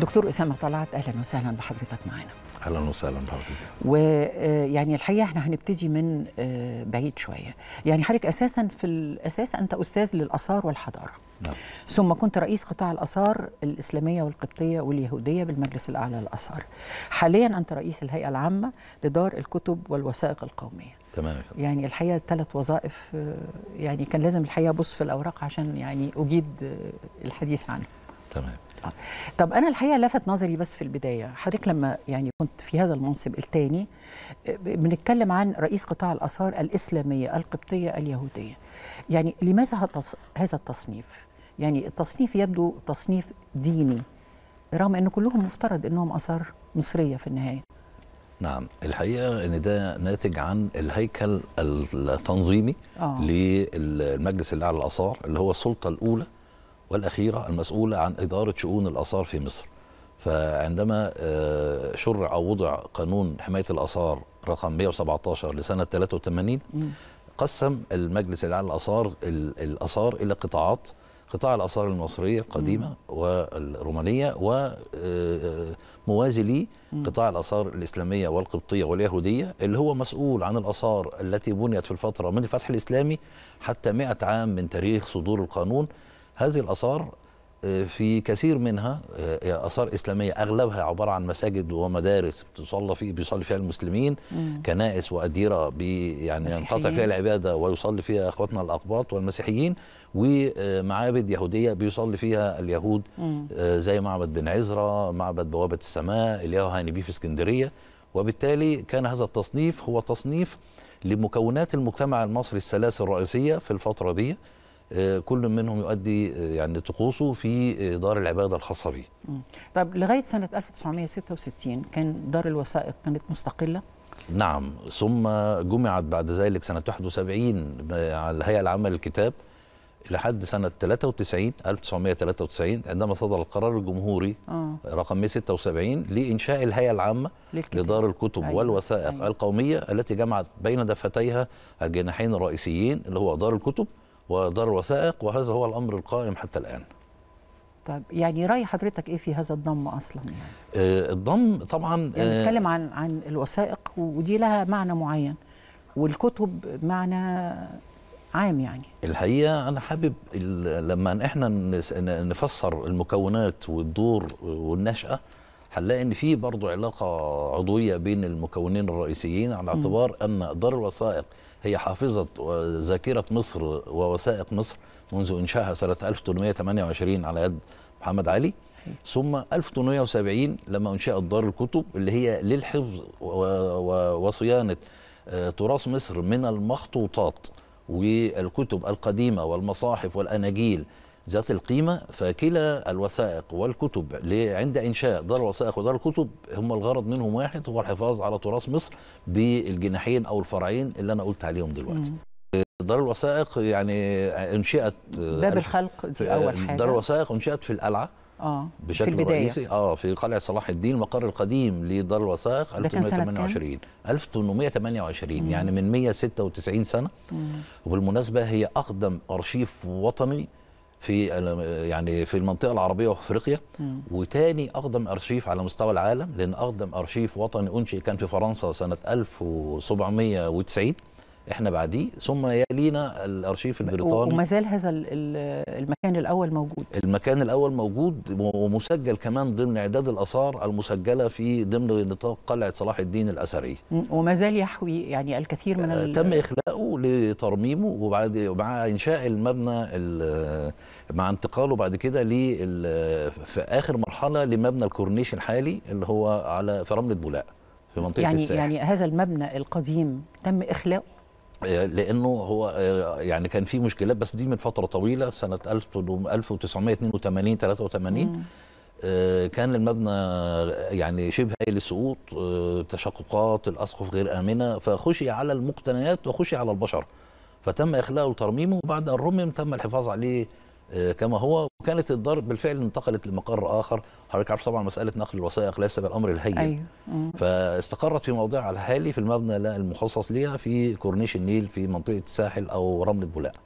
دكتور اسامه طلعت اهلا وسهلا بحضرتك معانا اهلا وسهلا بحضرتك ويعني آه، الحقيقه احنا هنبتدي من آه، بعيد شويه يعني حضرتك اساسا في الاساس انت استاذ للاثار والحضاره نعم. ثم كنت رئيس قطاع الاثار الاسلاميه والقبطيه واليهوديه بالمجلس الاعلى للاثار حاليا انت رئيس الهيئه العامه لدار الكتب والوثائق القوميه تمام يعني الحقيقه ثلاث وظائف آه، يعني كان لازم الحقيقه ابص في الاوراق عشان يعني اجيد الحديث عنها تمام طب انا الحقيقه لفت نظري بس في البدايه حضرتك لما يعني كنت في هذا المنصب الثاني بنتكلم عن رئيس قطاع الاثار الاسلاميه القبطيه اليهوديه يعني لماذا هذا التصنيف يعني التصنيف يبدو تصنيف ديني رغم ان كلهم مفترض انهم اثار مصريه في النهايه نعم الحقيقه ان ده ناتج عن الهيكل التنظيمي آه. للمجلس الاعلى للاثار اللي هو السلطه الاولى والأخيرة المسؤولة عن إدارة شؤون الآثار في مصر فعندما آه، شرع أو وضع قانون حماية الآثار رقم 117 لسنة 83 قسم المجلس الأعلى للآثار الآثار إلى قطاعات قطاع الآثار المصرية القديمة والرومانية وموازي آه، آه، لي قطاع الآثار الإسلامية والقبطية واليهودية اللي هو مسؤول عن الآثار التي بنيت في الفترة من الفتح الإسلامي حتى 100 عام من تاريخ صدور القانون هذه الآثار آه، في كثير منها آه، آه، آثار إسلامية أغلبها عبارة عن مساجد ومدارس بتصلى فيه بيصلي فيها المسلمين مم. كنائس وأديرة يعني ينقطع فيها العبادة ويصلي فيها إخواتنا الأقباط والمسيحيين ومعابد يهودية بيصلي فيها اليهود مم. زي معبد بن عزرة معبد بوابة السماء إلياهو بيه في اسكندرية وبالتالي كان هذا التصنيف هو تصنيف لمكونات المجتمع المصري الثلاث الرئيسية في الفترة دي آه، كل منهم يؤدي آه، يعني طقوسه في آه، دار العباده الخاصه به. طيب لغايه سنه 1966 كان دار الوثائق كانت مستقله؟ نعم ثم جمعت بعد ذلك سنه 71 على الهيئه العامه للكتاب لحد سنة 93 1993 عندما صدر القرار الجمهوري آه. رقم 176 لإنشاء الهيئة العامة للكتاب. لدار الكتب أيوة. والوثائق أيوة. القومية التي جمعت بين دفتيها الجناحين الرئيسيين اللي هو دار الكتب ودار وثائق وهذا هو الامر القائم حتى الان طيب يعني راي حضرتك ايه في هذا الضم اصلا يعني آه الضم طبعا آه، يعني نتكلم آه عن عن الوثائق ودي لها معنى معين والكتب معنى عام يعني الحقيقه انا حابب لما احنا نفسر المكونات والدور والنشاه هنلاقي ان في برضه علاقه عضويه بين المكونين الرئيسيين على اعتبار ان دار الوثائق هي حافظة ذاكرة مصر ووثائق مصر منذ إنشائها سنة 1828 على يد محمد علي ثم 1870 لما أنشأت دار الكتب اللي هي للحفظ وصيانة آه، تراث مصر من المخطوطات والكتب القديمة والمصاحف والأناجيل ذات القيمة فكلا الوثائق والكتب عند إنشاء دار الوثائق ودار الكتب هم الغرض منهم واحد هو الحفاظ على تراث مصر بالجناحين أو الفرعين اللي أنا قلت عليهم دلوقتي دار الوثائق يعني انشئت آه، باب الخلق دي آه، أول حاجة دار الوثائق انشئت في القلعة اه بشكل في البداية. رئيسي اه في قلعه صلاح الدين المقر القديم لدار الوثائق 1828 1828 يعني من 196 سنه مم. وبالمناسبه هي اقدم ارشيف وطني في يعني في المنطقه العربيه وافريقيا وتاني اقدم ارشيف على مستوى العالم لان اقدم ارشيف وطني انشئ كان في فرنسا سنه 1790 احنا بعديه ثم يلينا الارشيف البريطاني وما زال هذا المكان الاول موجود المكان الاول موجود ومسجل كمان ضمن اعداد الاثار المسجله في ضمن نطاق قلعه صلاح الدين الاثريه وما زال يحوي يعني الكثير من آه، تم اخلاء لترميمه وبعد مع انشاء المبنى مع انتقاله بعد كده في اخر مرحله لمبنى الكورنيش الحالي اللي هو على في رمله بولاق في منطقه يعني الساحل يعني هذا المبنى القديم تم اخلاؤه آه، لانه هو آه، يعني كان في مشكلات بس دي من فتره طويله سنه 1982 83 آه، كان المبنى يعني شبه هايل السقوط آه، تشققات الاسقف غير امنه فخشي على المقتنيات وخشي على البشر فتم اخلاءه وترميمه وبعد ان رمم تم الحفاظ عليه آه، كما هو وكانت الدار بالفعل انتقلت لمقر اخر حضرتك عارف طبعا مساله نقل الوثائق ليس بالامر الهين أيوه. أمم. فاستقرت في موضعها الحالي في المبنى المخصص ليها في كورنيش النيل في منطقه الساحل او رمله بولاق